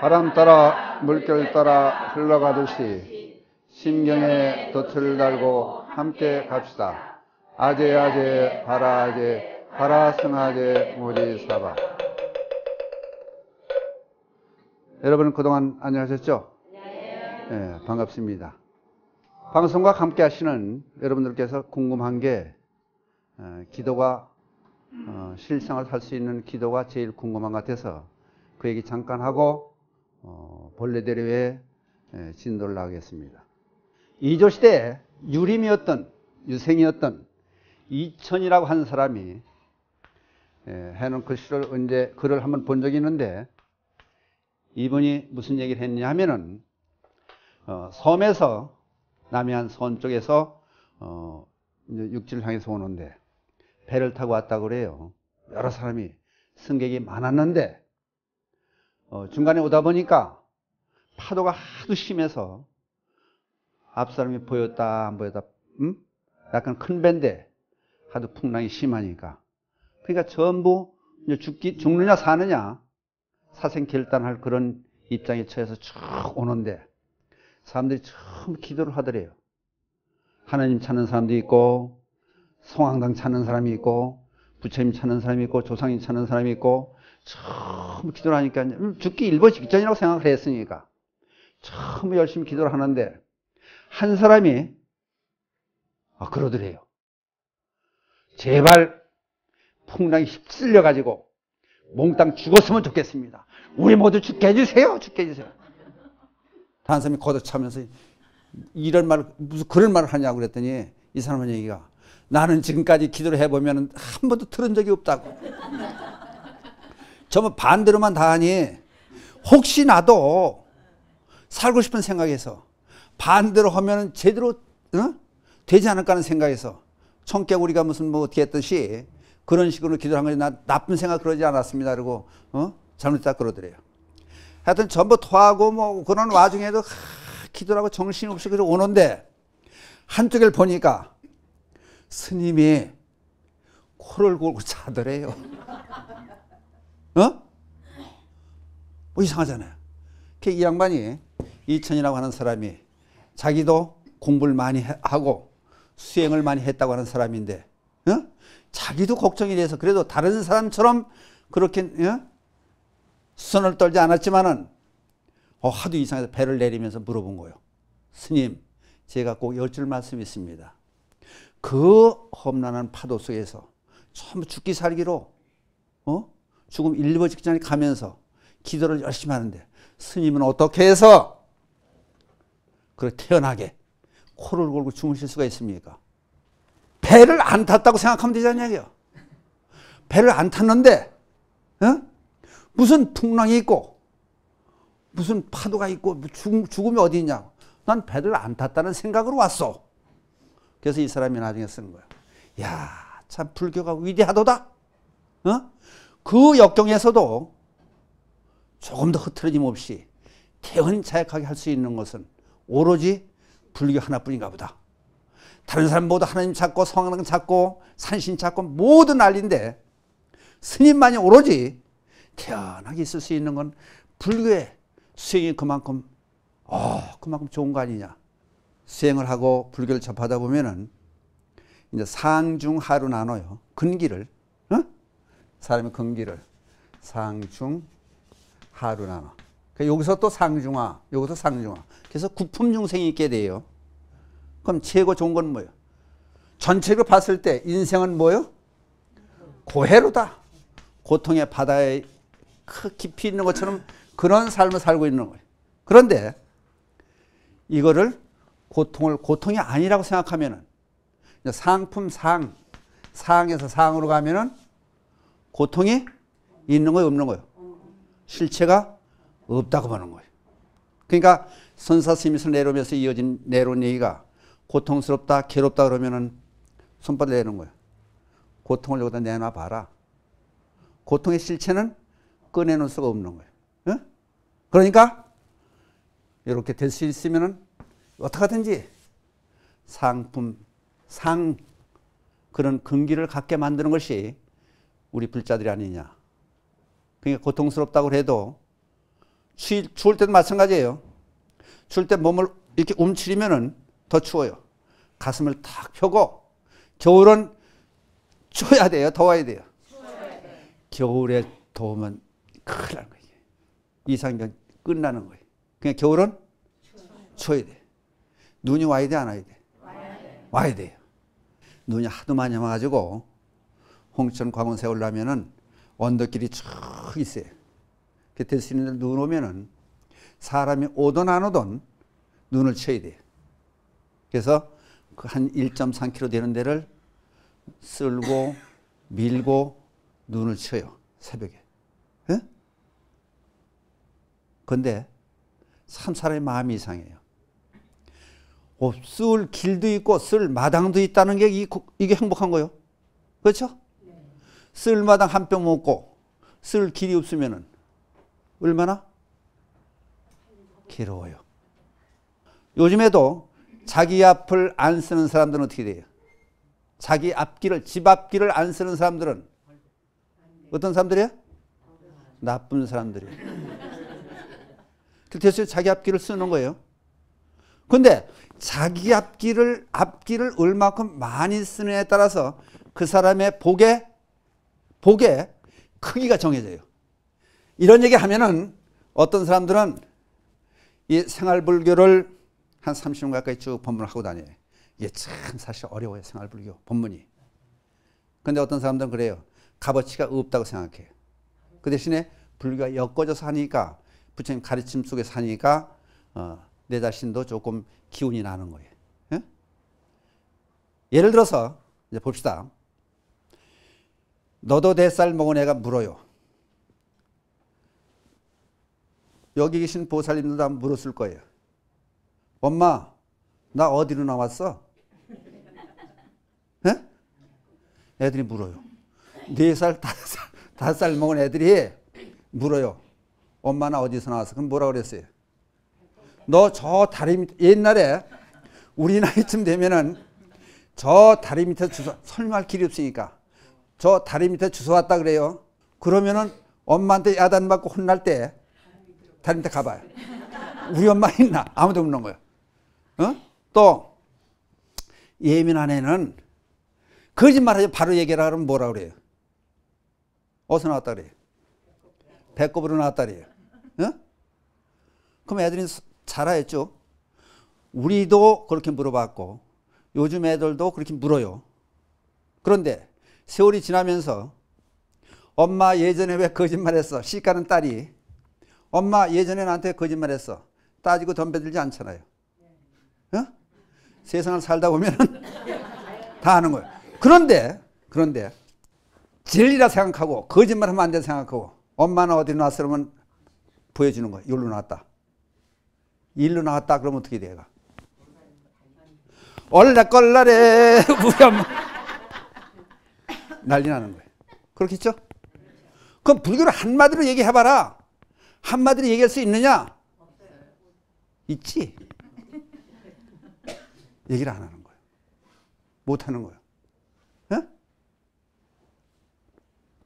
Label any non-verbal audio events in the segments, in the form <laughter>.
바람 따라 물결 따라 흘러가듯이 심경에 덫을 달고 함께 갑시다. 아재아재 바라 아재 바라 승아재무리 사바. 여러분 그동안 안녕하셨죠? 네, 반갑습니다. 방송과 함께 하시는 여러분들께서 궁금한 게 어, 기도가 어, 실상을살 수 있는 기도가 제일 궁금한 것 같아서 그 얘기 잠깐 하고 어, 벌레대로에 진도를 하겠습니다. 이조 시대에 유림이었던 유생이었던 이천이라고 하는 사람이 해놓은 글씨를 그 언제 글을 한번 본 적이 있는데 이분이 무슨 얘기를 했냐 하면은 어, 섬에서 남해안 섬 쪽에서 어, 육지를 향해서 오는데 배를 타고 왔다고 그래요. 여러 사람이 승객이 많았는데 어, 중간에 오다 보니까 파도가 하도 심해서 앞사람이 보였다 안 보였다 음? 약간 큰 배인데 하도 풍랑이 심하니까 그러니까 전부 죽기, 죽느냐 사느냐 사생 결단할 그런 입장에 처해서 쭉 오는데 사람들이 처음 기도를 하더래요 하나님 찾는 사람도 있고 성황당 찾는 사람이 있고 부처님 찾는 사람이 있고 조상님 찾는 사람이 있고 처음 기도를 하니까 음, 죽기 일보 직전이라고 생각을 했으니까 처음 열심히 기도를 하는데 한 사람이 아, 그러더래요. 제발 풍랑이 휩쓸려 가지고 몽땅 죽었으면 좋겠습니다. 우리 모두 죽게 해주세요. 죽게 해주세요. 다른 사람이 걷어차면서 이런 말, 무슨 그런 말을 하냐고 그랬더니 이 사람은 얘기가 나는 지금까지 기도를 해보면 한 번도 틀은 적이 없다고. 저만 반대로만 다 하니 혹시 나도 살고 싶은 생각에서 반대로 하면 제대로 어? 되지 않을까 하는 생각에서 청개우리가 무슨 뭐 어떻게 했듯이 그런 식으로 기도한 거지 나 나쁜 생각 그러지 않았습니다 그러고 어? 잘못했다 그러더래요 하여튼 전부 토하고 뭐 그런 와중에도 하, 기도하고 정신없이 그래 오는데 한쪽을 보니까 스님이 코를 골고 자더래요 어? 뭐 이상하잖아요. 그 이 양반이 이천이라고 하는 사람이 자기도 공부를 많이 하고 수행을 많이 했다고 하는 사람인데 어? 자기도 걱정이 돼서 그래도 다른 사람처럼 그렇게 어? 수을 떨지 않았지만은 어, 하도 이상해서 배를 내리면서 물어본 거예요. 스님, 제가 꼭 열 줄 말씀이 있습니다. 그 험난한 파도 속에서 전부 죽기 살기로 어? 죽음 일보 직전에 가면서 기도를 열심히 하는데 스님은 어떻게 해서 그렇게 태연하게 코를 골고 주무실 수가 있습니까? 배를 안 탔다고 생각하면 되잖아요. 배를 안 탔는데 어? 무슨 풍랑이 있고 무슨 파도가 있고 뭐 죽음이 어디 있냐고 난 배를 안 탔다는 생각으로 왔어. 그래서 이 사람이 나중에 쓰 거야. 야, 참 불교가 위대하도다. 어? 그 역경에서도 조금 더 흐트러짐 없이 태연자약하게 할 수 있는 것은 오로지 불교 하나뿐인가 보다. 다른 사람 모두 하나님 찾고 성령 찾고 산신 찾고 모두 난리인데 스님만이 오로지 태연하게 있을 수 있는 건 불교의 수행이 그만큼 어, 그만큼 좋은 거 아니냐. 수행을 하고 불교를 접하다 보면은 이제 상중하로 나눠요. 근기를 사람의 근기를 상중 하루 나눠. 그러니까 여기서 또 상중하, 여기서 상중하. 그래서 구품중생이 있게 돼요. 그럼 최고 좋은 건 뭐예요? 전체로 봤을 때 인생은 뭐요? 예 고해로다. 고통의 바다에 깊이 있는 것처럼 그런 삶을 살고 있는 거예요. 그런데 이거를 고통을 고통이 아니라고 생각하면은 상품 상 상에서 상으로 가면은 고통이 있는 거예요, 없는 거예요? 실체가 없다고 보는 거예요. 그러니까 선사 스님에 내려오면서 이어진 내려온 얘기가 고통스럽다, 괴롭다 그러면은 손바닥 내는 거예요. 고통을 여기다 내놔 봐라. 고통의 실체는 꺼내놓을 수가 없는 거예요. 응? 그러니까 이렇게 될 수 있으면은 어떻게 든지 상품, 상 그런 근기를 갖게 만드는 것이 우리 불자들이 아니냐. 그러니까 고통스럽다고 해도 추, 추울 때도 마찬가지예요. 추울 때 몸을 이렇게 움츠리면은 더 추워요. 가슴을 탁 펴고 겨울은 추워야 돼요. 더워야 돼요. 겨울에 더우면 큰일 나는 거예요. 이상병 끝나는 거예요. 그냥 겨울은 추워야 돼. 눈이 와야 돼, 안 와야 돼? 와야, 와야 돼요. 눈이 하도 많이 와가지고 홍천 광원 세우려면은 언덕길이 쭉 있어요. 그 대신에 눈 오면은 사람이 오든 안 오든 눈을 쳐야 돼요. 그래서 그 한 1.3km 되는 데를 쓸고 <laughs> 밀고 눈을 쳐요. 새벽에. 예? 근데 참 사람의 마음이 이상해요. 어, 쓸 길도 있고 쓸 마당도 있다는 게 이게 행복한 거예요. 그렇죠? 쓸마당 한뼘 먹고 쓸 길이 없으면 얼마나 괴로워요. 요즘에도 자기 앞을 안 쓰는 사람들은 어떻게 돼요? 자기 앞길을 집 앞길을 안 쓰는 사람들은 어떤 사람들이야? 나쁜 사람들이에요. 그래서 자기 앞길을 쓰는 거예요. 근데 자기 앞길을 앞길을 얼마큼 많이 쓰느냐에 따라서 그 사람의 복에 복의 크기가 정해져요. 이런 얘기 하면은 어떤 사람들은 이 생활불교를 한 30년 가까이 쭉법문 하고 다녀요. 이게 참 사실 어려워요. 생활불교 법문이. 근데 어떤 사람들은 그래요. 값어치가 없다고 생각해요. 그 대신에 불교가 엮어져서 하니까 부처님 가르침 속에 사니까 어, 내 자신도 조금 기운이 나는 거예요. 예? 예를 들어서 이제 봅시다. 너도 뱃살 먹은 애가 물어요. 여기 계신 보살님들도 한번 물었을 거예요. 엄마, 나 어디로 나왔어? 에? <laughs> 예? 애들이 물어요. 네 살, 다섯 살, 다섯 살 먹은 애들이 물어요. 엄마 나 어디서 나왔어? 그럼 뭐라 그랬어요? 너 저 다리 밑 옛날에 우리 나이쯤 되면은 저 다리 밑에 주워 설말 길이 없으니까 저 다리 밑에 주워 왔다 그래요. 그러면은 엄마한테 야단 맞고 혼날 때 다리 밑에 가봐요. 우리 엄마 있나? 아무도 없는 거예요. 어? 또 예민한 애는 거짓말하지 바로 얘기라 하 그러면 뭐라 그래요? 어디서 나왔다 그래요? 배꼽으로 나왔다 그래요. 어? 그럼 애들이 잘하였죠. 우리도 그렇게 물어봤고 요즘 애들도 그렇게 물어요. 그런데 세월이 지나면서 엄마 예전에 왜 거짓말했어? 시가는 딸이 엄마 예전에 나한테 거짓말했어. 따지고 덤벼들지 않잖아요. 어? 세상을 살다 보면 <laughs> 다하는 거예요. 그런데 그런데 진리라 생각하고 거짓말하면 안 된다 생각하고 엄마는 어디 나왔어 그러면 보여주는 거야. 일로 나왔다. 일로 나왔다 그러면 어떻게 돼요? 얼레 껄라레 <laughs> 우리 엄마 난리 나는 거예요. 그렇겠죠? 그럼 불교를 한마디로 얘기해봐라. 한마디로 얘기할 수 있느냐? 있지? 얘기를 안 하는 거예요. 못 하는 거예요. 에? 예?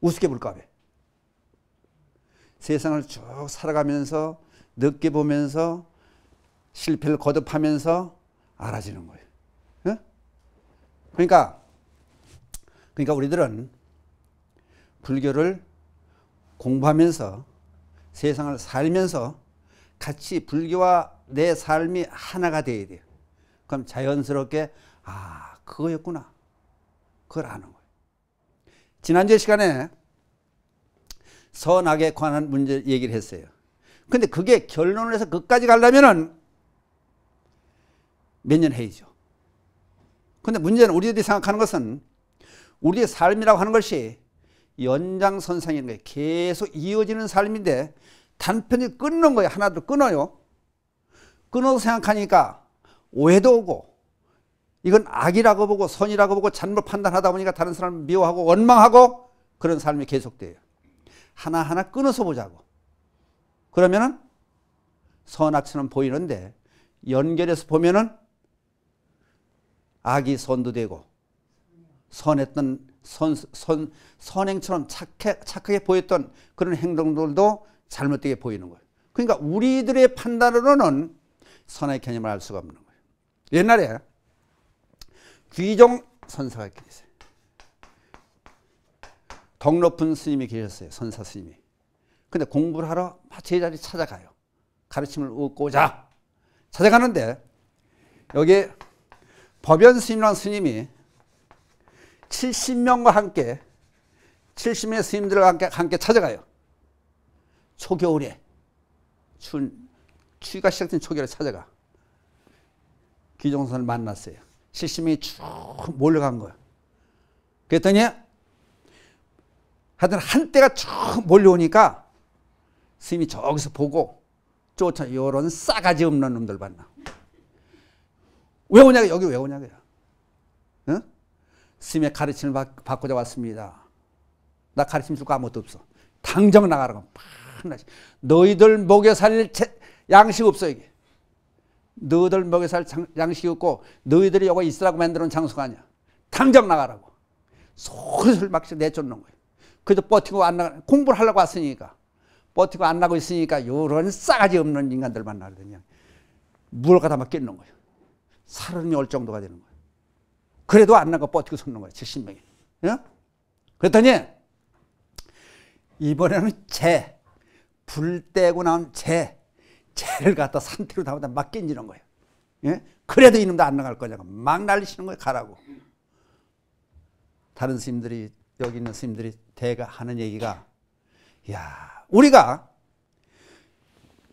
우습게 볼까 봐. 세상을 쭉 살아가면서 늦게 보면서 실패를 거듭하면서 알아지는 거예요. 에? 예? 그러니까 그러니까 우리들은 불교를 공부하면서 세상을 살면서 같이 불교와 내 삶이 하나가 돼야 돼요. 그럼 자연스럽게 아 그거였구나. 그걸 아는 거예요. 지난주 시간에 선악에 관한 문제 얘기를 했어요. 근데 그게 결론을 해서 끝까지 가려면은 몇 년 해이죠. 근데 문제는 우리들이 생각하는 것은 우리의 삶이라고 하는 것이 연장선상인 거예요. 계속 이어지는 삶인데 단편이 끊는 거예요. 하나도 끊어요. 끊어서 생각하니까 오해도 오고 이건 악이라고 보고 선이라고 보고 잘못 판단하다 보니까 다른 사람을 미워하고 원망하고 그런 삶이 계속돼요. 하나하나 끊어서 보자고. 그러면은 선악처럼 보이는데 연결해서 보면은 악이 선도 되고 선했던 선, 선, 선행처럼 착해, 착하게 보였던 그런 행동들도 잘못되게 보이는 거예요. 그러니까 우리들의 판단으로는 선의 개념을 알 수가 없는 거예요. 옛날에 귀종 선사가 계세요. 덕 높은 스님이 계셨어요. 선사 스님이. 근데 공부를 하러 제자리 찾아가요. 가르침을 얻고자 찾아가는데 여기 법연 스님이라 스님이 70명과 함께 70명의 스님들과 함께, 함께 찾아가요. 초겨울에 추, 추위가 시작된 초겨울에 찾아가 기종선을 만났어요. 70명이 쭉 몰려간 거예요. 그랬더니 하여튼 한때가 쭉 몰려오니까 스님이 저기서 보고 쫓아 요런 싸가지 없는 놈들 봤나. 왜 오냐고 여기 왜 오냐고요. 응? 스님의 가르침을 받, 고자 왔습니다. 나 가르침 줄 거 아무것도 없어. 당장 나가라고. 너희들 목에 살 양식 없어 이게. 너희들 먹여 살 양식이 없고 너희들이 여기 있으라고 만들어 장소가 아니야. 당장 나가라고. 솔솔 막씩 내쫓는 거예 그래도 버티고 안 나가, 공부를 하려고 왔으니까. 버티고 안 나고 있으니까 요런 싸가지 없는 인간들 만나거든요. 물 갖다 막 끼는 거예요. 사람이 올 정도가 되는 거예 그래도 안 나가 버티고 속는 거야, 70명이. 예? 그랬더니, 이번에는 재, 불 떼고 나온 재, 재를 갖다 산태로 담아다 막 낀지는 거예요. 예? 그래도 이놈도 안 나갈 거냐고. 막 날리시는 거예요, 가라고. 다른 스님들이, 여기 있는 스님들이 대가 하는 얘기가, 야 우리가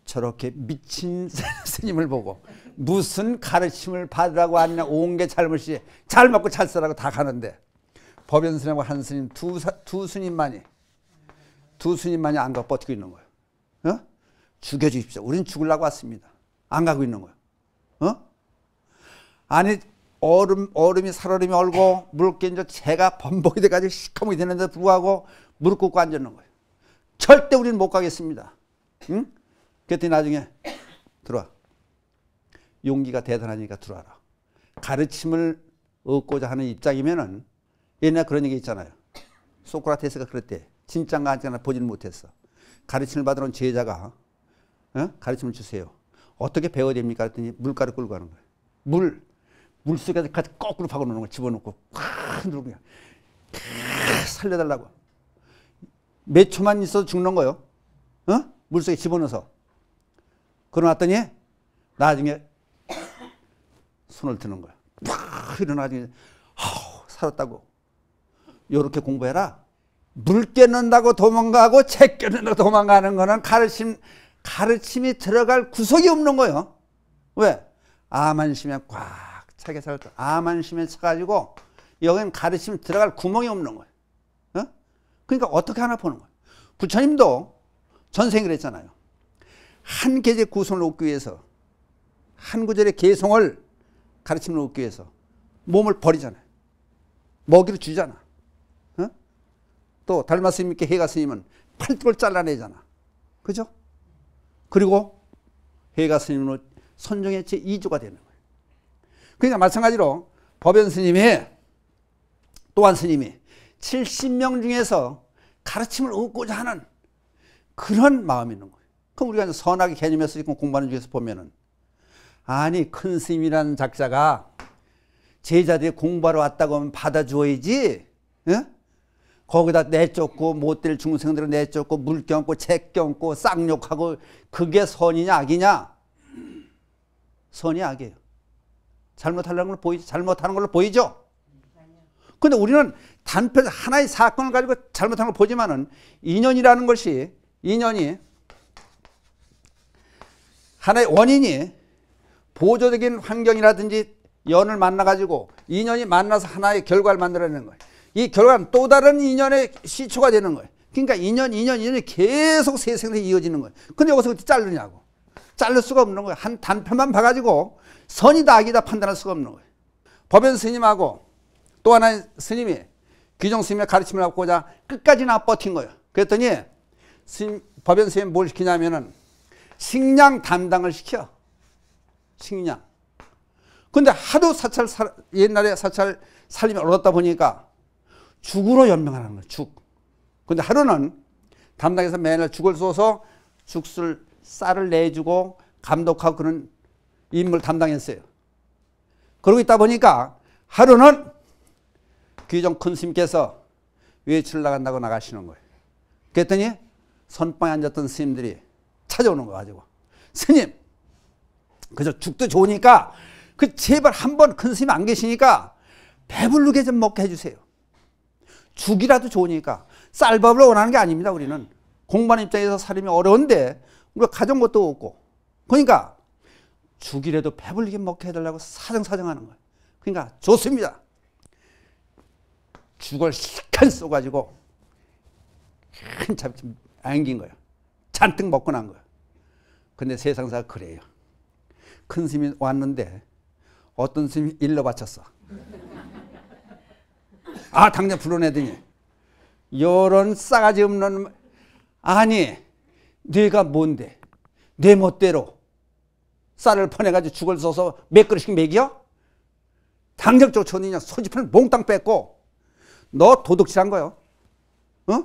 저렇게 미친 <laughs> 스님을 보고 무슨 가르침을 받으라고 하느냐 온 게 잘못이 잘 먹고 잘 쓰라고 다 가는데 법연 스님하고 한 스님 두, 두 스님만이 두 스님만이 안가고 버티고 있는 거예요. 어? 죽여주십시오. 우린 죽으려고 왔습니다. 안 가고 있는 거예요. 어? 아니 얼음 얼음이 살얼음이 얼고 물개인저 제가 범벅이 돼가지고 시커멓게 되는데 불구하고 무릎 꿇고 앉는 거예요. 절대 우리는 못 가겠습니다. 응? 그랬더니 나중에 들어와. 용기가 대단하니까 들어와라. 가르침을 얻고자 하는 입장이면은 옛날 그런 얘기 있잖아요. 소크라테스가 그랬대. 진짠가 안짠가 보지는 못했어. 가르침을 받으러 온 제자가 어? 가르침을 주세요. 어떻게 배워야 됩니까? 그랬더니 물가를 끌고 가는 거예요. 물, 물 속에서 거꾸로 박아놓는 걸 집어넣고 콱 누르고 그냥 살려달라고. 몇 초만 있어도 죽는 거요. 예 어? 물속에 집어넣어서. 그러놨더니 나중에 손을 드는 거야. 팍 일어나더니 아우 살았다고. 요렇게 공부해라. 물 깨는다고 도망가고 책 깨는다고 도망가는 거는 가르침 가르침이 들어갈 구석이 없는 거예요. 왜? 아만심에 꽉 차게 살았다. 아만심에 차가지고 여긴 가르침 들어갈 구멍이 없는 거예요. 어? 그러니까 어떻게 하나 보는 거예요. 부처님도 전생을 했잖아요. 한 계제 구성을 얻기 위해서 한 구절의 개성을 가르침을 얻기 위해서 몸을 버리잖아요. 먹이를 주잖아. 어? 또 달마 스님께 해가 스님은 팔뚝을 잘라내잖아. 그죠? 그리고 해가 스님으로 선정의 제2조가 되는 거예요. 그러니까 마찬가지로 법연 스님이 또한 스님이 70명 중에서 가르침을 얻고자 하는 그런 마음이 있는 거예요. 그럼 우리가 선악의 개념에서 공부하는 중에서 보면은 아니 큰 스님이라는 작자가 제자들이 공부하러 왔다고 하면 받아주어야지 응? 거기다 내쫓고 못될 중생들을 내쫓고 물 껴안고 책 껴안고 쌍욕하고 그게 선이냐 악이냐 선이 악이에요 잘못하는 걸로 보이죠 잘못하는 걸로 보이죠 근데 우리는 단편 하나의 사건을 가지고 잘못한 걸 보지만은 인연이라는 것이 인연이 하나의 원인이 보조적인 환경이라든지 연을 만나가지고 인연이 만나서 하나의 결과를 만들어내는 거예요. 이 결과는 또 다른 인연의 시초가 되는 거예요. 그러니까 인연, 인연, 인연이 계속 세생에 이어지는 거예요. 근데 여기서 어떻게 자르냐고. 자를 수가 없는 거예요. 한 단편만 봐가지고 선이다 악이다 판단할 수가 없는 거예요. 법연 스님하고 또 하나의 스님이 귀정 스님의 가르침을 받고자 끝까지나 버틴 거예요. 그랬더니 스님, 법연 스님이 뭘 시키냐면은 식량 담당을 시켜. 식냐 근데 하도 사찰 살, 옛날에 사찰 살림이 어렵다 보니까 죽으로 연명하는 거예 죽. 근데 하루는 담당에서 매날 죽을 쏘서 죽술 쌀을 내주고 감독하고 그런 임무를 담당했어요. 그러고 있다 보니까 하루는 귀정 큰 스님께서 외출 나간다고 나가시는 거예요. 그랬더니 선방에 앉았던 스님들이 찾아오는 거 가지고 스님 그래서 죽도 좋으니까 그 제발 한 번 큰 스님 안 계시니까 배불르게 좀 먹게 해주세요. 죽이라도 좋으니까 쌀밥을 원하는 게 아닙니다. 우리는 공부하 입장에서 살림이 어려운데 우리가 가정 것도 없고 그러니까 죽이라도 배불리게 먹게 해달라고 사정사정하는 거예요. 그러니까 좋습니다. 죽을 실컷 쏘가지고 한참 안긴 거예요. 잔뜩 먹고 난 거예요. 근데 세상사 그래요. 큰 스님이 왔는데 어떤 스님이 일러 바쳤어. 아 당장 불러내더니 요런 싸가지 없는 아니 네가 뭔데 내 멋대로 쌀을 퍼내가지고 죽을 써서 몇 그릇씩 먹여? 당장 쫓아오느냐 소지품을 몽땅 뺏고 너 도둑질한 거요 어?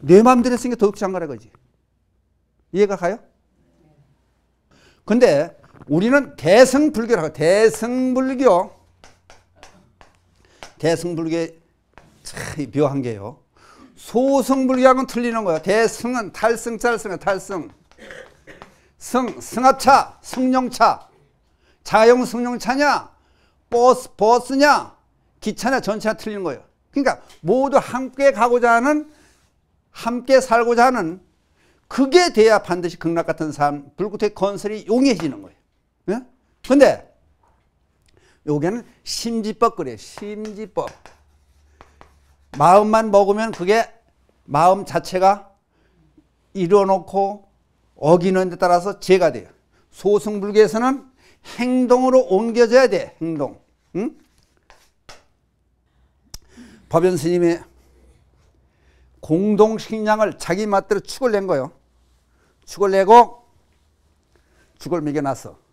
내 마음대로 했으니까 도둑질한 거라 그지 이해가 가요? 근데 우리는 대승불교라고 대승불교 대승불교의 참 묘한 게요 소승불교하고는 틀리는 거야 대승은 탈승 짤승 탈승 승 승합차 승용차 자영 승용차냐 버스 버스냐 기차냐 전차 틀리는 거예요 그러니까 모두 함께 가고자 하는 함께 살고자 하는 그게 돼야 반드시 극락 같은 삶 불구태 건설이 용이해지는 거예요 예? 근데 요게는 심지법 그래 요 심지법. 마음만 먹으면 그게 마음 자체가 이뤄놓고 어기는 데 따라서 죄가 돼요. 소승불교에서는 행동으로 옮겨져야 돼. 행동. 응? 법연 스님의 공동식량을 자기 맛대로 축을 낸 거예요. 축을 내고 죽을 먹여놨어.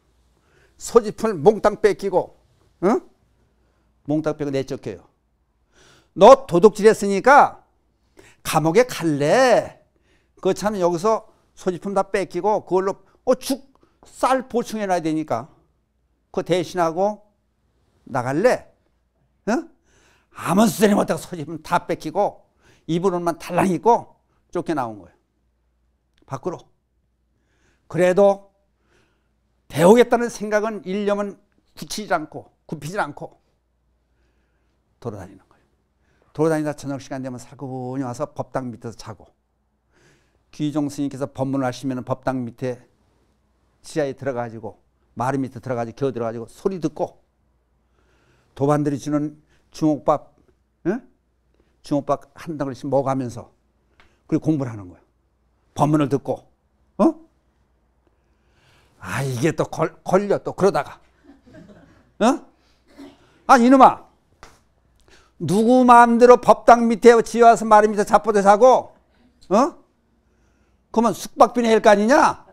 소지품을 몽땅 뺏기고 응? 어? 몽땅 빼고 내쫓겨요. 너 도둑질했으니까 감옥에 갈래. 그렇참 여기서 소지품 다 뺏기고 그걸로 어, 죽, 쌀 보충해 놔야 되니까 그거 대신하고 나갈래. 응? 아무 소리 못하고 소지품 다 뺏기고 입으로만 달랑 있고 쫓겨나온 거예요. 밖으로. 그래도 배우겠다는 생각은 일념은 굳히지 않고 굽히지 않고 돌아다니는 거예요. 돌아다니다 저녁 시간 되면 살고분 와서 법당 밑에서 자고 귀종 스님께서 법문을 하시면 법당 밑에 지하에 들어가지고 마루 밑에 들어가지고 겨 들어가지고 소리 듣고 도반들이 주는 중옥밥 응? 중옥밥 한 덩어리씩 먹어면서 그리고 공부를 하는 거예요. 법문을 듣고 어? 아 이게 또 걸, 걸려 또 그러다가 어? 아 이놈아 누구 마음대로 법당 밑에 지어와서 마리 밑에 잡포대 사고 어? 그러면 숙박비 낼거 아니냐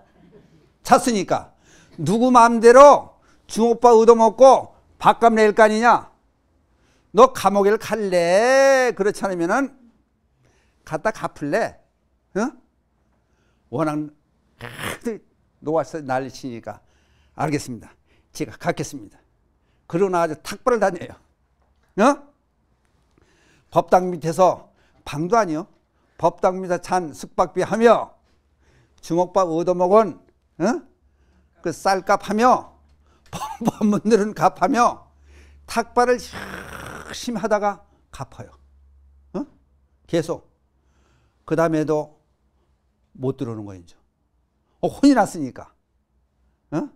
찼으니까 누구 마음대로 중오빠 얻어먹고 밥값 낼 거 아니냐 너 감옥에 갈래 그렇지 않으면은 갖다 갚을래 어? 워낙 아, 그 놓아서 난리 치니까 알겠습니다. 제가 갖겠습니다. 그러나 아주 탁발을 다녀요. 어? 법당 밑에서 방도 아니요. 법당 밑에서 숙박비 하며 주먹밥 얻어먹은 어? 그 쌀값 하며 법문들은 갚하며 탁발을 심 하다가 갚아요. 어? 계속. 그 다음에도 못 들어오는 거죠. 어, 혼이 났으니까. 어?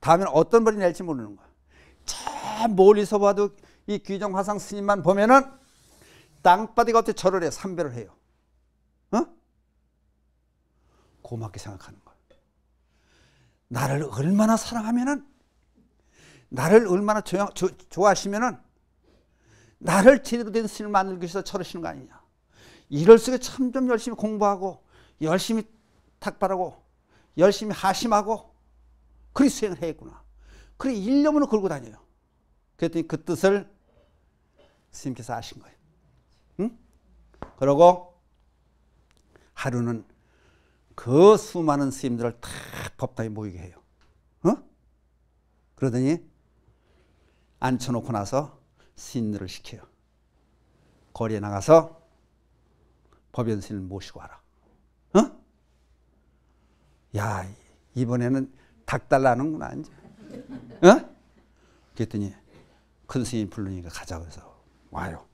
다음엔 어떤 벌이 낼지 모르는 거야. 참 멀리서 봐도 이 귀정화상 스님만 보면은 땅바닥 어떻게 절을 해, 삼배를 해요. 어? 고맙게 생각하는 거야. 나를 얼마나 사랑하면은, 나를 얼마나 조, 조, 좋아하시면은, 나를 제대로 된 스님을 만들기 위해서 철하시는 거 아니냐. 이럴 속에 참좀 열심히 공부하고, 열심히 탁발하고, 열심히 하심하고 그리 수행을 했구나 그리 일념으로 걸고 다녀요. 그랬더니 그 뜻을 스님께서 아신 거예요. 응? 그러고 하루는 그 수많은 스님들을 다 법당에 모이게 해요. 어? 그러더니 앉혀놓고 나서 스님들을 시켜요. 거리에 나가서 법연스님을 모시고 와라. 야, 이번에는 닭 달라는구나, 이제. 어? 그랬더니 큰 스님 불르니까 가자고 해서 와요.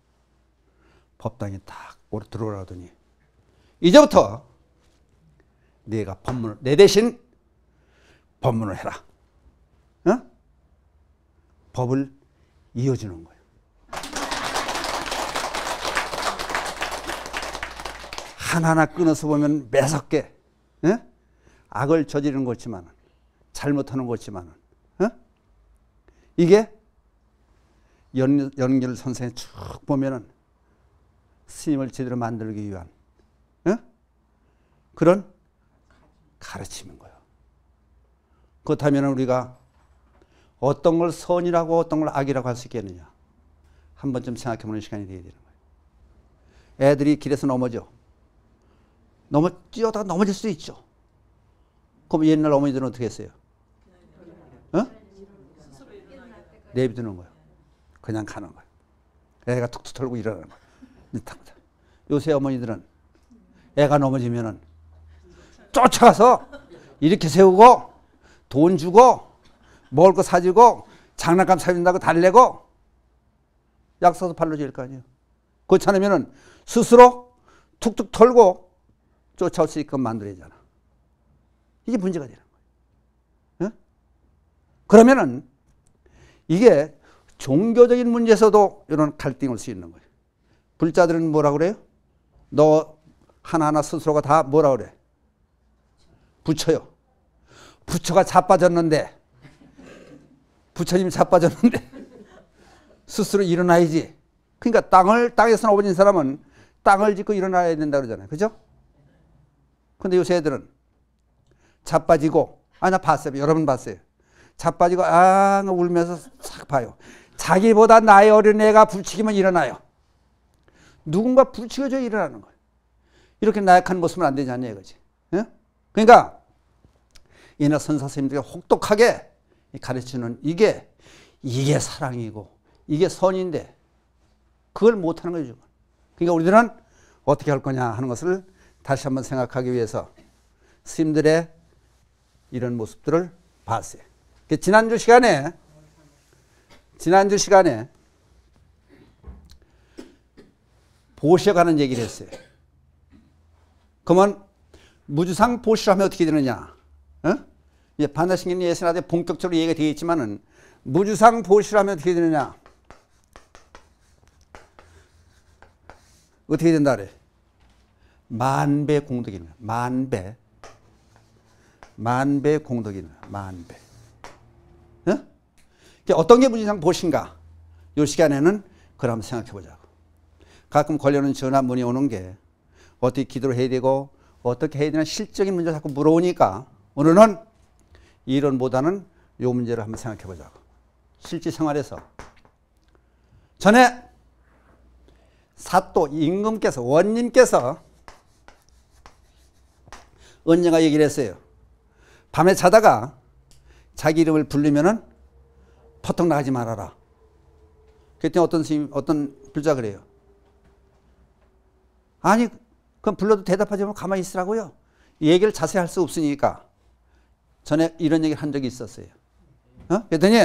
법당에 딱 들어오라 더니 이제부터 네가 법문을, 내 대신 법문을 해라. 어? 법을 이어주는 거예요. 하나하나 끊어서 보면 매섭게, 어? 악을 저지르는 것지만 잘못하는 것지만 어? 이게 연, 연결 선생님 쭉 보면은 스님을 제대로 만들기 위한 어? 그런 가르치인 거예요. 그렇다면 우리가 어떤 걸 선이라고 어떤 걸 악이라고 할 수 있겠느냐? 한 번쯤 생각해 보는 시간이 되어야 되는 거예요. 애들이 길에서 넘어져. 넘어 뛰어다가 넘어질 수도 있죠. 그럼 옛날 어머니들은 어떻게 했어요? 어? 내비두는 거예 그냥 가는 거예 애가 툭툭 털고 일어나는 거예요. 새 어머니들은 애가 넘어지면은 쫓아가서 이렇게 세우고 돈 주고 먹을 거 사주고 장난감 사준다고 달래고 약 사서 발로 지거 아니에요. 그렇지 않으면은 스스로 툭툭 털고 쫓아올 수 있게끔 만들어야잖아. 이게 문제가 되는 거예요. 어? 그러면은 이게 종교적인 문제에서도 이런 갈등이 올수 있는 거예요. 불자들은 뭐라 그래요? 너 하나하나 스스로가 다 뭐라 그래? 부처요. 부처가 자빠졌는데, 부처님 자빠졌는데, <laughs> 스스로 일어나야지. 그러니까 땅을, 땅에서 넘어진 사람은 땅을 짓고 일어나야 된다 그러잖아요. 그죠? 근데 요새 애들은 자빠지고 아 나 봤어요 여러분 봤어요 자빠지고 아 울면서 싹 봐요 자기보다 나이 어린애가 부치기면 일어나요 누군가 부치겨져 일어나는 거예요 이렇게 나약한 모습은 안 되지 않냐 이거지 예? 그러니까 이나 선사 선생님들이 혹독하게 가르치는 이게 이게 사랑이고 이게 선인데 그걸 못하는 거죠 그러니까 우리들은 어떻게 할 거냐 하는 것을 다시 한번 생각하기 위해서 스님들의 이런 모습들을 봤어요. 그 지난주 시간에 지난주 시간에 보시하는 얘기를 했어요. 그러면 무주상 보시를 하면 어떻게 되느냐? 어? 반다신경 예선하되 본격적으로 얘기가 되어 있지만은 무주상 보시를 하면 어떻게 되느냐? 어떻게 된다 그래? 만배 공덕입니 만배 만배 공덕이는 만배. 어? 어떤 게 문신상 보신가? 요 시간에는 그걸 한번 생각해 보자고. 가끔 걸려는 전화문이 오는 게 어떻게 기도를 해야 되고 어떻게 해야 되나 실적인 문제 자꾸 물어오니까 오늘은 이론보다는 요 문제를 한번 생각해 보자고. 실제 생활에서. 전에 사또 임금께서 원님께서 언젠가 얘기를 했어요. 밤에 자다가 자기 이름을 불리면은 퍼뜩 나가지 말아라. 그랬더니 어떤 스님, 어떤 불자 그래요. 아니, 그럼 불러도 대답하지 말고 가만히 있으라고요. 얘기를 자세히 할 수 없으니까. 전에 이런 얘기를 한 적이 있었어요. 어? 그랬더니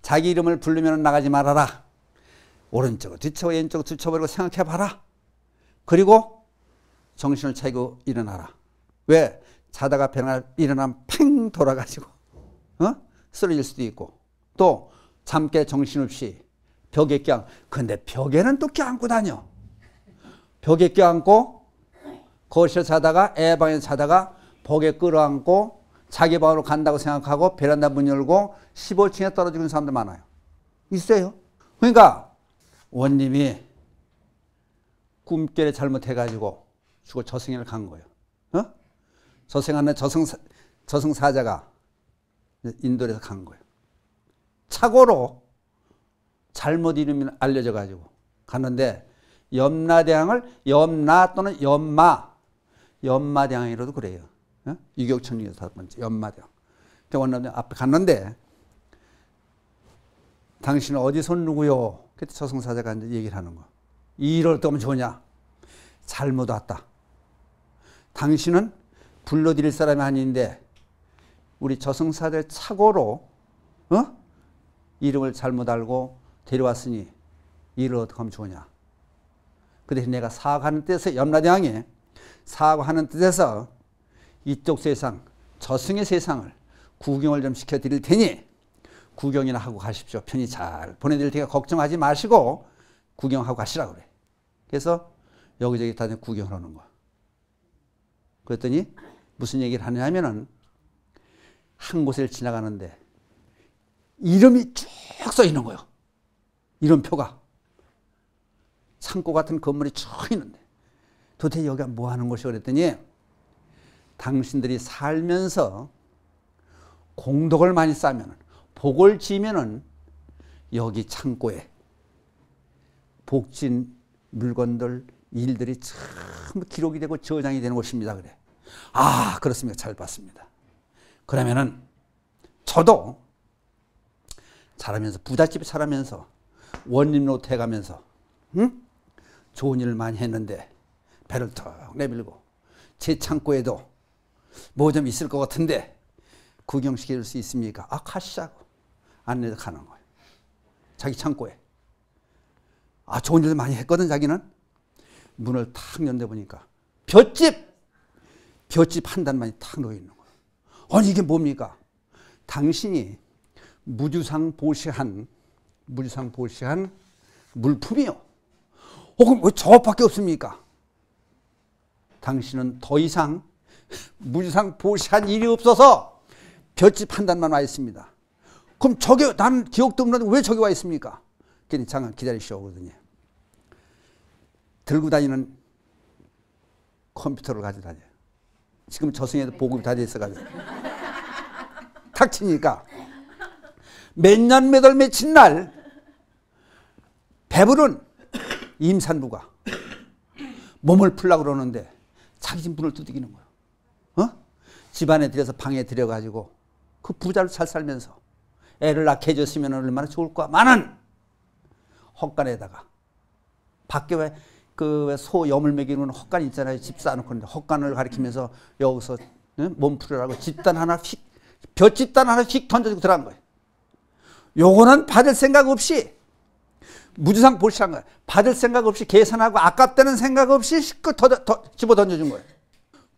자기 이름을 부르면 나가지 말아라. 오른쪽으로 뒤쳐 왼쪽으로 뒤쳐버리고 생각해봐라. 그리고 정신을 차리고 일어나라. 왜? 자다가 일어나면 팽 돌아가지고 어? 쓰러질 수도 있고 또 잠 깨 정신없이 벽에 껴안고 근데 벽에는 또 껴안고 다녀 벽에 껴안고 거실에 자다가 애 방에 자다가 벽에 끌어안고 자기 방으로 간다고 생각하고 베란다 문 열고 15층에 떨어지는 사람들 많아요 있어요 그러니까 원님이 꿈결에 잘못해가지고 죽어 저승에간 거예요 저승하면 저승, 저승사자가 인도에서 간 거예요. 착오로 잘못 이름이 알려져 가지고 갔는데 염라대왕을 염라 또는 염마 염마대왕이라도 그래요. 어? 유격천리에서 다섯 번째 염마대왕. 원남대 앞에 갔는데 당신은 어디서 누구요? 그때 저승사자가 이제 얘기를 하는 거. 이럴 거면 좋냐? 잘못 왔다. 당신은 불러드릴 사람이 아닌데 우리 저승사들 착오로 어? 이름을 잘못 알고 데려왔으니 이를 어떻게 하면 좋으냐. 그래서 내가 사과하는 뜻에서 염라대왕이 사과하는 뜻에서 이쪽 세상 저승의 세상을 구경을 좀 시켜드릴 테니 구경이나 하고 가십시오. 편히 잘 보내드릴 테니까 걱정하지 마시고 구경하고 가시라 그래. 그래서 여기저기 다 구경을 하는 거야. 그랬더니 무슨 얘기를 하냐면은 한 곳을 지나가는데 이름이 쭉 써 있는 거예요. 이름표가. 창고 같은 건물이 쭉 있는데 도대체 여기가 뭐 하는 곳이 그랬더니 당신들이 살면서 공덕을 많이 쌓으면 복을 지면은 여기 창고에 복진 물건들 일들이 참 기록이 되고 저장이 되는 곳입니다 그래 아, 그렇습니까? 잘 봤습니다. 그러면은 저도 살면서 부잣집 살면서 원룸 노트 가면서 응? 좋은 일을 많이 했는데 배를 턱 내밀고 제 창고에도 뭐 좀 있을 것 같은데 구경시킬 수 있습니까? 아 카시자고 안내도 가는 거예요. 자기 창고에 아 좋은 일을 많이 했거든 자기는 문을 탁 연대 보니까 볏집 볏짚 한 단만이 탁 놓여 있는 거예요. 아니 이게 뭡니까? 당신이 무주상 보시한 무주상 보시한 물품이요. 어 그럼 왜 저밖에 없습니까? 당신은 더 이상 무주상 보시한 일이 없어서 볏짚 한 단만 와 있습니다. 그럼 저게 나는 기억도 없는데 왜 저기 와 있습니까? 괜히 잠깐 기다리시오 그러더니 들고 다니는 컴퓨터를 가지 다녀요. 지금 저승에도 복음이다돼 있어가지고. 탁치니까. 몇 년, 몇 월, 며칠 날, 배부른 임산부가 몸을 풀라 그러는데 자기 집 문을 두드기는 거야. 어? 집안에 들여서 방에 들여가지고 그 부자로 잘 살면서 애를 낳게 해줬으면 얼마나 좋을까. 많은 헛간에다가 밖에 왜 그소 염을 먹이는 헛간 있잖아요. 집 싸놓고 그데 헛간을 가리키면서 여기서 몸풀이라고 집단 하나 휙, 벼집단 하나 휙 던져주고 들어간 거예요. 요거는 받을 생각 없이 무지상 볼시란 거예요. 받을 생각 없이 계산하고 아깝다는 생각 없이 실컷 더, 더 집어 던져준 거예요.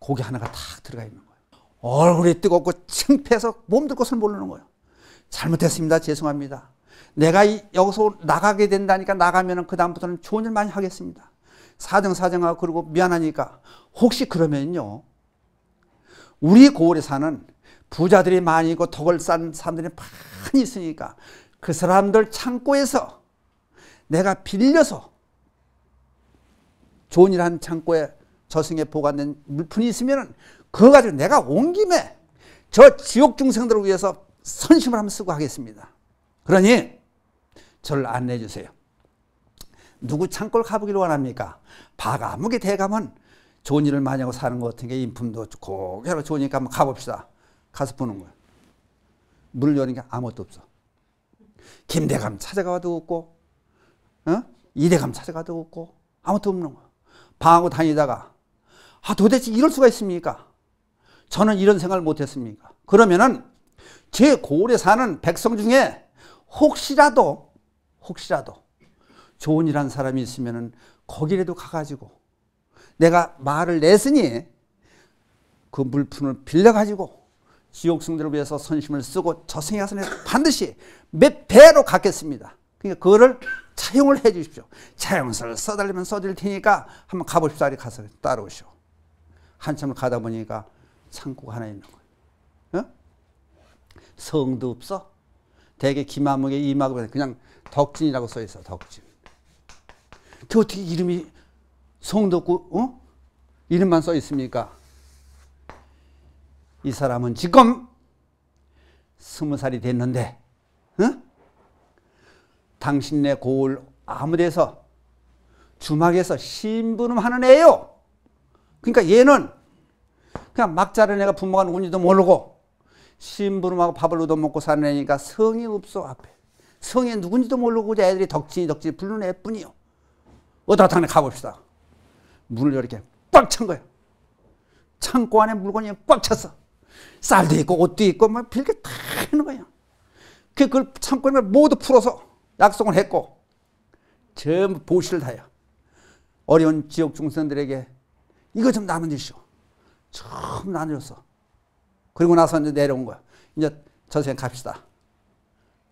고기 하나가 탁 들어가 있는 거예요. 얼굴이 뜨겁고 창피해서 몸도 것을 모르는 거예요. 잘못했습니다. 죄송합니다. 내가 이, 여기서 나가게 된다니까 나가면 그다음부터는 좋은 일 많이 하겠습니다. 사정 사정하고 그러고 미안하니까 혹시 그러면요 우리 고을에 사는 부자들이 많이 있고 덕을 쌓은 사람들이 많이 있으니까 그 사람들 창고에서 내가 빌려서 좋은 일 한 창고에 저승에 보관된 물품이 있으면 그거 가지고 내가 온 김에 저 지옥 중생들을 위해서 선심을 한번 쓰고 하겠습니다. 그러니 저를 안내해 주세요. 누구 창골 가보기를 원합니까? 바가 아무게 대가면 좋은 일을 많이 하고 사는 것 같은 게 인품도 좋고 여러 좋으니까 한번 가봅시다. 가서 보는 거야. 문 여니까 아무것도 없어. 김대감 찾아가도 없고 어? 이대감 찾아가도 없고 아무것도 없는 거야. 방하고 다니다가 아 도대체 이럴 수가 있습니까? 저는 이런 생각을 못했습니까? 그러면은 제 고을에 사는 백성 중에 혹시라도 혹시라도 조언이란 사람이 있으면은 거기라도 가가지고 내가 말을 냈으니 그 물품을 빌려가지고 지옥 승들을 위해서 선심을 쓰고 저승에 가서 반드시 몇 배로 갚겠습니다. 그러니까 그거를 차용을 해 주십시오. 차용서를 써달라면 써줄 테니까 한번 가보십시오. 가서 따라오시오. 한참을 가다 보니까 창고가 하나 있는 거예요. 어? 성도 없어? 대개 김아무개 이마고 그냥 덕진이라고 써 있어. 덕진. 그 어떻게 이름이 성도 없고 어? 이름만 써 있습니까? 이 사람은 지금 스무 살이 됐는데 어? 당신네 고을 아무데서 주막에서 신부름하는 애요. 그러니까 얘는 그냥 막 자른 애가 부모가 누군지도 모르고 신부름하고 밥을 얻어먹고 사는 애니까 성이 없어 앞에 성이 누군지도 모르고 애들이 덕진이 덕진이 부르는 애뿐이요. 어디다 당장 가봅시다. 문을 이렇게 꽉 찬거예요 창고 안에 물건이 꽉 찼어. 쌀도 있고 옷도 있고 막 별게 다 있는 거예요 그 그걸 창고 를 모두 풀어서 약속을 했고 전부 보시를 다요. 해 어려운 지역 중생들에게 이거 좀 나눠주시오. 처음 나눠줬어. 그리고 나서 이제 내려온 거야. 이제 전생 갑시다.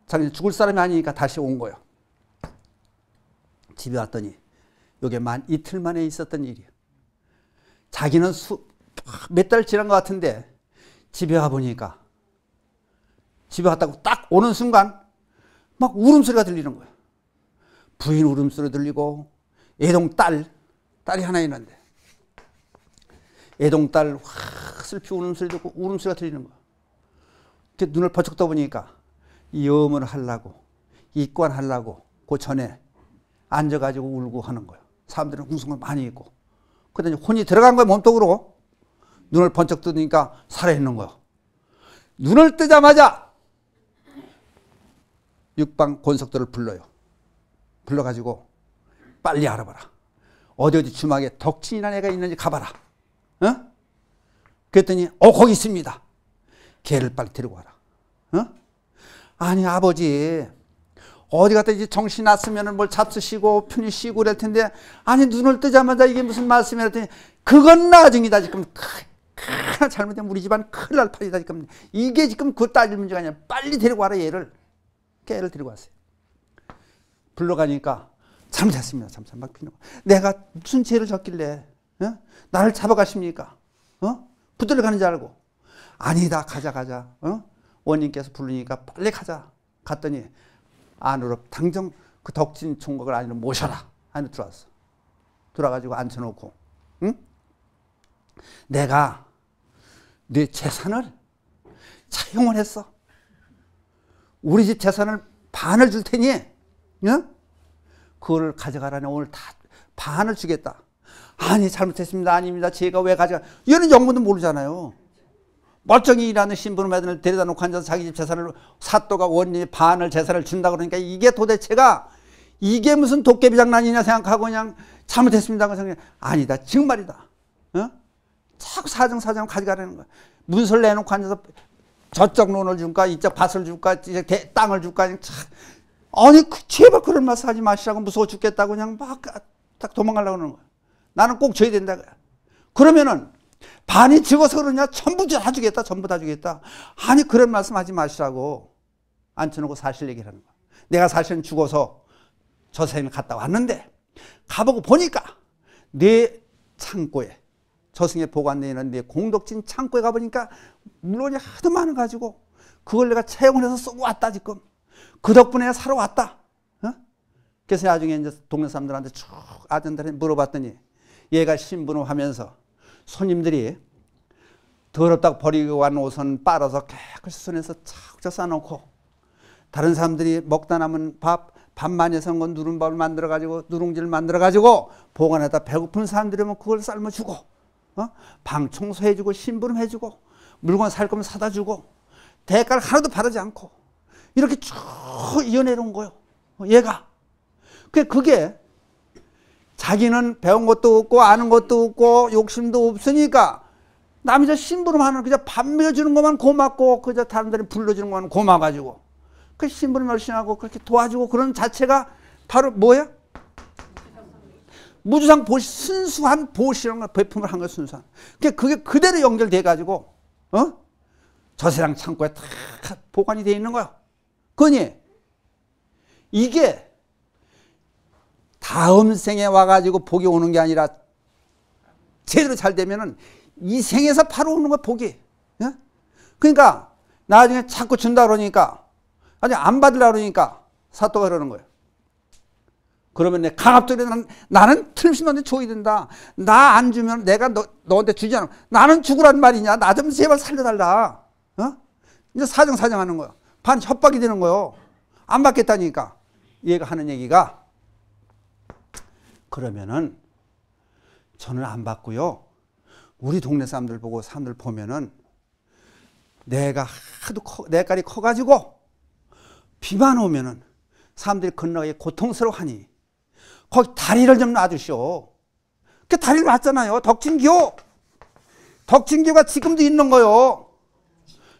자기 죽을 사람이 아니니까 다시 온 거야. 집에 왔더니 요게 만 이틀 만에 있었던 일이에요. 자기는 몇 달 지난 것 같은데 집에 와 보니까 집에 왔다고 딱 오는 순간 막 울음소리가 들리는 거야. 부인 울음소리 들리고 애동 딸 딸이 하나 있는데 애동 딸 확 슬피 울음소리 듣고 울음소리가 들리는 거야. 이 눈을 번쩍 떠보니까 염을 하려고 이관 하려고 그 전에 앉아가지고 울고 하는 거야. 사람들은 우성을 많이 했고. 그러더니 혼이 들어간 거예요, 몸통으로. 눈을 번쩍 뜨니까 살아있는 거예요. 눈을 뜨자마자 육방 권석들을 불러요. 불러가지고 빨리 알아봐라. 어디 어디 주막에 덕진이라는 애가 있는지 가봐라. 어? 그랬더니 어 거기 있습니다. 걔를 빨리 데리고 와라. 어? 아니 아버지 어디 갔다 이제 정신 났으면뭘 잡수시고 편히 쉬고 그럴 텐데 아니 눈을 뜨자마자 이게 무슨 말씀이라 했더니 그건 나중이다 지금 큰큰 잘못되면 우리 집안 큰일 날 판이다 지금 이게 지금 그 따질 문제가 아니야 빨리 데리고 와라 얘를 걔를 데리고 왔어요 불러가니까 잘못했습니다 잠깐 막 피는 거 내가 무슨 죄를 졌길래 어? 나를 잡아가십니까 어? 붙들려 가는 줄 알고 아니다 가자 가자 어? 원님께서 부르니까 빨리 가자 갔더니 안으로 당장 그 덕진 총각을 안으로 모셔라. 안으로 들어왔어. 들어가지고 앉혀놓고, 응? 내가 네 재산을 차용을 했어. 우리 집 재산을 반을 줄 테니, 응? 그거 가져가라니 오늘 다 반을 주겠다. 아니 잘못했습니다. 아닙니다. 제가 왜 가져가? 얘는 영문도 모르잖아요. 멀쩡이라는 신부름에들 데려다 놓고 앉아서 자기 집 재산을 사또가 원리 인 반을 재산을 준다 그러니까 이게 도대체가 이게 무슨 도깨비 장난이냐 생각하고 그냥 잘못했습니다. 그래서 아니다. 정말이다. 어? 자꾸 사정사정 가져가라는 거야. 문서를 내놓고 앉아서 저쪽 논을 줄까 이쪽 밭을 줄까 이제 대, 땅을 줄까 그냥 참. 아니 그, 제발 그런 맛 하지 마시라고 무서워 죽겠다고 그냥 막 딱 도망가려고 그러는 거야. 나는 꼭 져야 된다. 그러면은 반이 죽어서 그러냐? 전부 다죽였다 전부 다죽였다 아니 그런 말씀 하지 마시라고 앉혀놓고 사실 얘기를 하는 거야. 내가 사실은 죽어서 저 선생님이 갔다 왔는데 가보고 보니까 내 창고에 저승에 보관되어 있는 내 공덕진 창고에 가보니까 물론이 하도 많아 가지고 그걸 내가 채용을 해서 쓰고 왔다 지금 그 덕분에 사러 왔다 어? 그래서 나중에 이제 동네 사람들한테 쭉 아전들한테 물어봤더니 얘가 신분호 하면서 손님들이 더럽다고 버리고 간 옷은 빨아서 깨끗이 손에서 착착 싸놓고 다른 사람들이 먹다 남은 밥, 밥만 해서 건 뭐 누룽밥을 만들어가지고 누룽지를 만들어가지고 보관하다 배고픈 사람들이면 그걸 삶아주고 어? 방 청소해주고 심부름 해주고 물건 살 거면 사다 주고 대가를 하나도 바라지 않고 이렇게 쭉 이어내려온 거예요. 어, 얘가. 그게 자기는 배운 것도 없고 아는 것도 없고 욕심도 없으니까 남이 저 심부름 하는 그저 밥 밀어주는 것만 고맙고 그저 사람들이 불러주는 것만 고마가지고 그 심부름 열심히 하고 그렇게 도와주고 그런 자체가 바로 뭐야? 무주상 보시 순수한 보시라는 베품을한거 순수한 그게 그게 그대로 연결돼 가지고 어? 저 세상 창고에 다 보관이 돼 있는 거야. 그니 이게 다음 생에 와가지고 복이 오는 게 아니라 제대로 잘 되면은 이 생에서 바로 오는 거 복이. 예? 그러니까 나중에 자꾸 준다 그러니까 아니 안 받으려 그러니까 사또가 그러는 거예요. 그러면 내 강압적으로 나는, 나는 틀림없이 너한테 줘야 된다. 나 안 주면 내가 너, 너한테 주지 않아. 나는 죽으란 말이냐. 나 좀 제발 살려달라. 어? 이제 사정사정하는 거야. 반 협박이 되는 거요. 안 받겠다니까. 얘가 하는 얘기가 그러면은 저는 안 받고요. 우리 동네 사람들 보고 사람들 보면은 내가 하도 커, 내 깔이 커가지고 비만 오면은 사람들이 건너기 고통스러워하니 거기 다리를 좀 놔주시오. 그 다리를 놨잖아요. 덕진교. 덕진교가 지금도 있는 거요.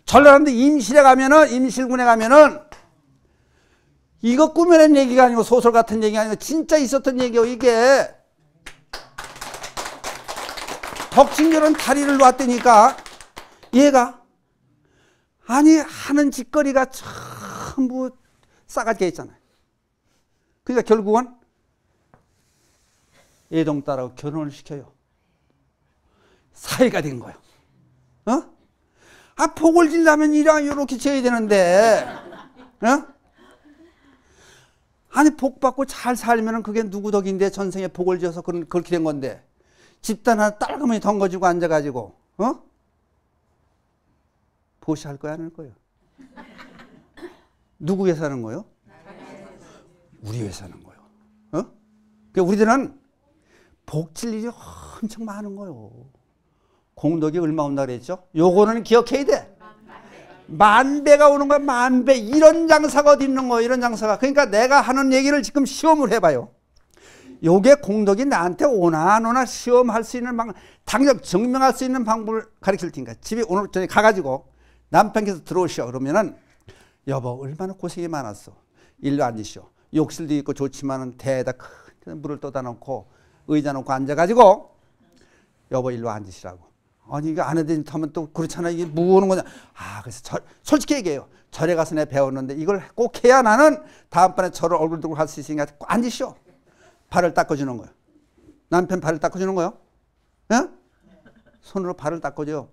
전라남도 임실에 가면은 임실군에 가면은 이거 꾸며낸 얘기가 아니고 소설 같은 얘기가 아니고 진짜 있었던 얘기예요 이게 덕진결은 다리를 놨더니까 얘가 아니 하는 짓거리가 전부 싸가지가 있잖아요 그러니까 결국은 애동딸하 결혼을 시켜요 사이가 된 거예요 어? 아, 폭을 질려면 이렇게 쳐야 되는데, 어? 아니 복 받고 잘살면 그게 누구 덕인데 전생에 복을 지어서 그런 그렇게 된 건데 집단 하나 딸그머니 덩거지고 앉아가지고 어 보시할 거야 안 할거야 <laughs> 누구 회사는 거요? 우리 회사는 거요. 어? 그러니까 우리들은 복질 일이 엄청 많은 거요. 공덕이 얼마 온다 그랬죠? 요거는 기억해야 돼. 만 배가 오는 거야 만배 이런 장사가 어디 있는 거야 이런 장사가 그러니까 내가 하는 얘기를 지금 시험을 해봐요 요게 공덕이 나한테 오나 안 오나 시험할 수 있는 방 당장 증명할 수 있는 방법을 가르칠 테니까 집에 오늘 저녁에 가가지고 남편께서 들어오시오 그러면은 여보 얼마나 고생이 많았어 일로 앉으시오 욕실도 있고 좋지만은 대다큰 물을 떠다 놓고 의자 놓고 앉아가지고 여보 일로 앉으시라고 아니 이거 안 해도 하면 또 그렇잖아 이게 무거운 거냐 아 그래서 절, 솔직히 얘기해요 절에 가서 내가 배웠는데 이걸 꼭 해야 나는 다음번에 절을 얼굴 들고 할 수 있으니까 앉으시오 발을 닦아주는 거예요 남편 발을 닦아주는 거예요 예? 손으로 발을 닦아줘요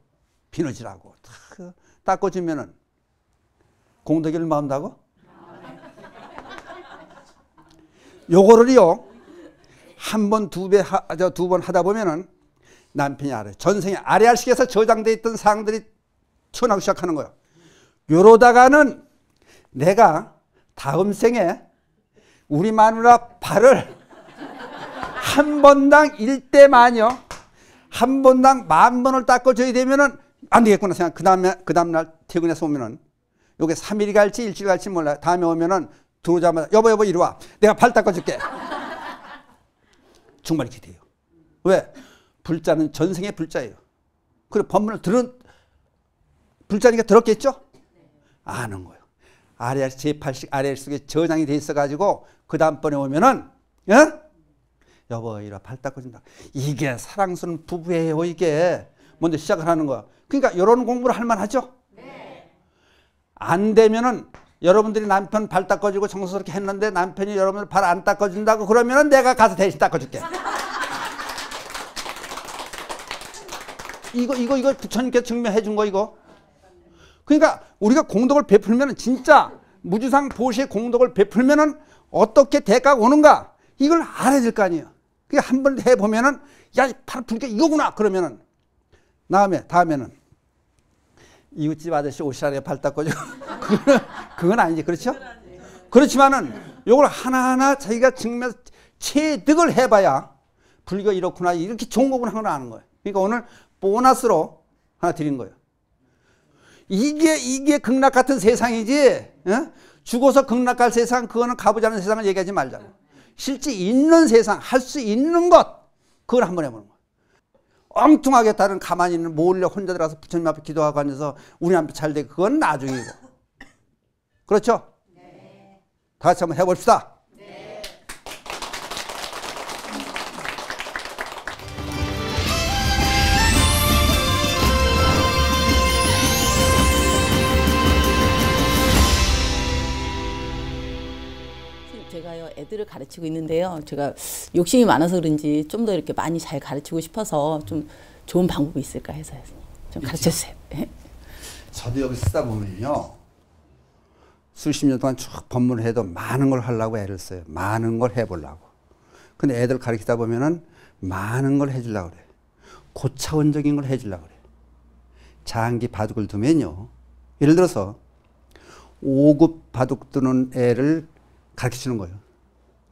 비누질하고 닦아주면은 공덕이를 마음다고 요거를요 한 번 두배두번 하다 보면은 남편이 아래 전생에 아래알식에서저장되어 있던 사항들이 튀어나오기 시작하는 거예요. 요러다가는 내가 다음 생에 우리 마누라 발을 한 번 당 일대만요. 한 번당 만 번을 닦아줘야 되면은 안 되겠구나 생각. 그 다음에, 그 다음날 퇴근해서 오면은 요게 3일 갈지 일주일 갈지 몰라 다음에 오면은 들어오자마자 여보, 여보, 이리 와. 내가 발 닦아줄게. <laughs> 정말 이렇게 돼요. 왜? 불자는 전생의 불자예요. 그리고 법문을 들은 불자니까 들었겠죠? 아는 거예요. RR 제8식 RR 속에 저장이 돼 있어 가지고 그 다음번에 오면은 예? 여보 이리 발 닦고 준다. 이게 사랑스러운 부부예요, 이게. 먼저 시작을 하는 거야. 그러니까 이런 공부를 할 만하죠? 네. 안 되면은 여러분들이 남편 발 닦아주고 정성스럽게 했는데 남편이 여러분들 발 안 닦아준다고 그러면은 내가 가서 대신 닦아줄게. 이거 이거 이거 부처님께서 증명해 준거 이거. 그러니까 우리가 공덕을 베풀면 진짜 무주상 보시의 공덕을 베풀면 어떻게 대가가 오는가 이걸 알아야 될 거 아니에요. 그게 한번해보면야 바로 불게 이거구나 그러면은 다음에 다음에는 이웃집 아저씨 옷이라에 발닦고 <laughs> 그건 그건 아니지 그렇죠? 그렇지만은 요걸 하나하나 자기가 증명 체득을 해봐야 불교 이렇구나 이렇게 좋은 거구나 하는 거예요. 그러니까 오늘 보너스로 하나 드린 거예요. 이게 이게 극락 같은 세상이지 예? 죽어서 극락 할 세상 그거는 가보자는 세상을 얘기하지 말자고 실제 있는 세상 할 수 있는 것 그걸 한번 해보는 거예요 엉뚱하게 다른 가만히 있는 몰래 혼자 들어가서 부처님 앞에 기도하고 앉아서 우리 앞에 잘돼 그건 나중이고 그렇죠? 네. 다 같이 한번 해봅시다 애들을 가르치고 있는데요. 제가 욕심이 많아서 그런지 좀 더 이렇게 많이 잘 가르치고 싶어서 좀 좋은 방법이 있을까 해서 좀 그렇죠. 가르쳐 주세요. 예. 저도 여기 쓰다 보면요. 수십 년 동안 쭉 법문을 해도 많은 걸 하려고 애를 써요. 많은 걸 해보려고. 근데 애들 가르치다 보면은 많은 걸 해주려고 그래. 고차원적인 걸 해주려고 그래. 장기 바둑을 두면요. 예를 들어서 5급 바둑 두는 애를 가르치는 거예요.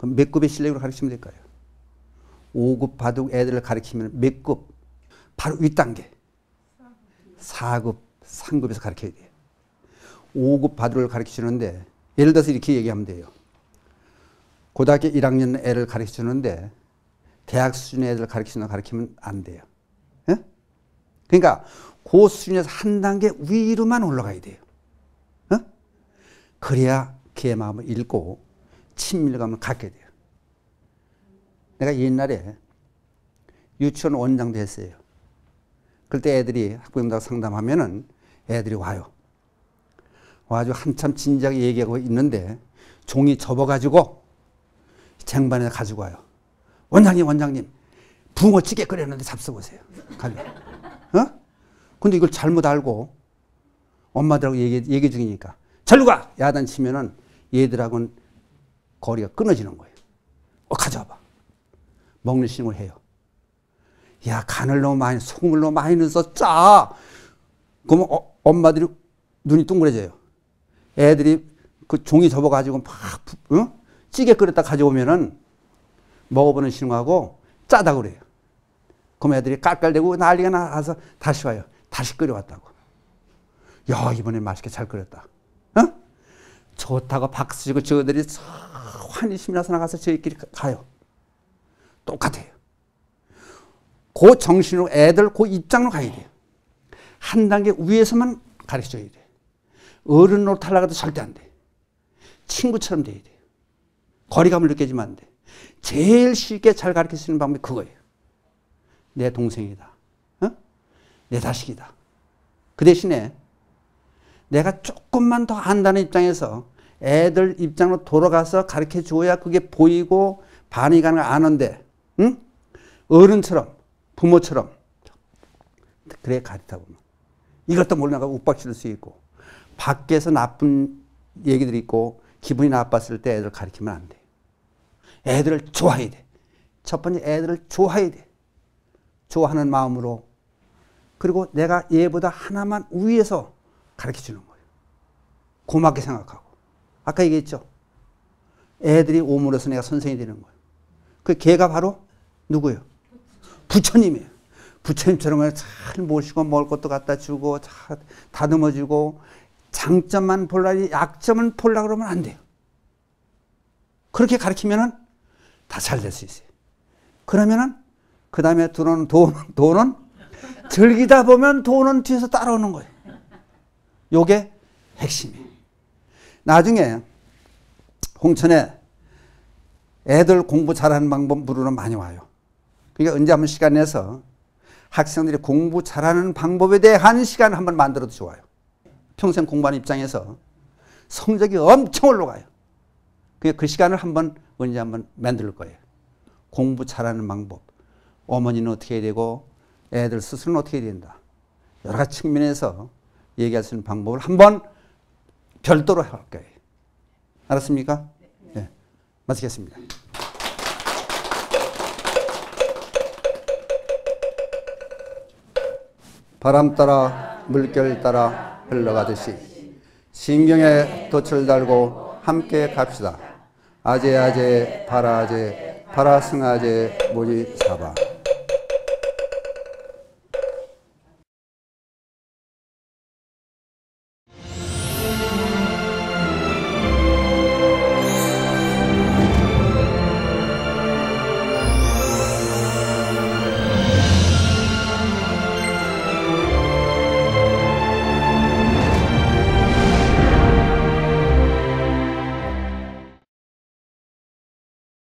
그럼 몇 급의 실력으로 가르치면 될까요? 5급 바둑 애들을 가르치면 몇 급? 바로 윗단계. 4급, 3급에서 가르쳐야 돼요. 5급 바둑을 가르치는데 예를 들어서 이렇게 얘기하면 돼요. 고등학교 1학년 애를 가르치는데 대학 수준의 애들 가르치는 가르치면 안 돼요. 예? 그러니까 그 수준에서 한 단계 위로만 올라가야 돼요. 어? 그래야 걔 마음을 읽고 친밀감을 갖게 돼요. 내가 옛날에 유치원 원장도 했어요. 그때 애들이 학부형과 상담하면은 애들이 와요. 와가 한참 진지하게 얘기하고 있는데 종이 접어가지고 쟁반에 가지고 와요. 원장님, 원장님, 붕어찌개 끓였는데 잡숴보세요. 가져. 어? 근데 이걸 잘못 알고 엄마들하고 얘기, 얘기 중이니까 절로 가! 야단치면은 얘들하고는 거리가 끊어지는 거예요. 어, 가져와봐. 먹는 신을 해요. 야, 간을 너무 많이, 소금을 너무 많이 넣어서 짜! 그러면 어, 엄마들이 눈이 둥그래져요. 애들이 그 종이 접어가지고 막, 응? 찌개 끓였다 가져오면은 먹어보는 신하고 짜다 그래요. 그럼 애들이 깔깔대고 난리가 나서 다시 와요. 다시 끓여왔다고. 야, 이번에 맛있게 잘 끓였다. 응? 좋다고 박수치고 저들이 환히 심나서 나가서 저희끼리 가요. 똑같아요. 그 정신으로 애들 그 입장으로 가야 돼요. 한 단계 위에서만 가르쳐줘야 돼. 어른으로 탈락해도 절대 안 돼. 친구처럼 돼야 돼요. 거리감을 느끼지면 안 돼. 제일 쉽게 잘 가르칠 수 있는 방법이 그거예요. 내 동생이다. 어? 내 자식이다. 그 대신에 내가 조금만 더 안다는 입장에서 애들 입장으로 돌아가서 가르쳐 줘야 그게 보이고 반응이 가는 걸 아는데, 응? 어른처럼, 부모처럼. 그래, 가르쳐 보면. 이것도 몰라가 욱박칠 수 있고, 밖에서 나쁜 얘기들이 있고, 기분이 나빴을 때 애들 가르치면 안 돼. 애들을 좋아해야 돼. 첫 번째 애들을 좋아해야 돼. 좋아하는 마음으로. 그리고 내가 얘보다 하나만 위에서 가르쳐 주는 거예요. 고맙게 생각하고. 아까 얘기했죠. 애들이 오므로서 내가 선생이 되는 거예요. 그 걔가 바로 누구예요? 부처님이에요. 부처님처럼 잘 모시고 먹을 것도 갖다 주고 잘 다듬어 주고 장점만 볼라니 약점은 볼라 그러면 안 돼요. 그렇게 가르치면은 다 잘 될 수 있어요. 그러면은 그 다음에 들어오는 돈, 돈은 즐기다 보면 돈은 뒤에서 따라오는 거예요. 요게 핵심이에요. 나중에 홍천에 애들 공부 잘하는 방법 물으러 많이 와요. 그러니까 언제 한번 시간 내서 학생들이 공부 잘하는 방법에 대한 시간 한번 만들어도 좋아요. 평생 공부하는 입장에서 성적이 엄청 올라가요. 그 시간을 한번 언제 한번 만들 거예요. 공부 잘하는 방법. 어머니는 어떻게 해야 되고 애들 스스로는 어떻게 해야 된다. 여러 가지 측면에서 얘기할 수 있는 방법을 한번 별도로 할 거예요. 알았습니까? 네. 마치겠습니다. 바람 따라 물결 따라 흘러가듯이 신경에 돛을 달고 함께 갑시다. 아재 아재 바라 아재 바라 승아재 모지 사바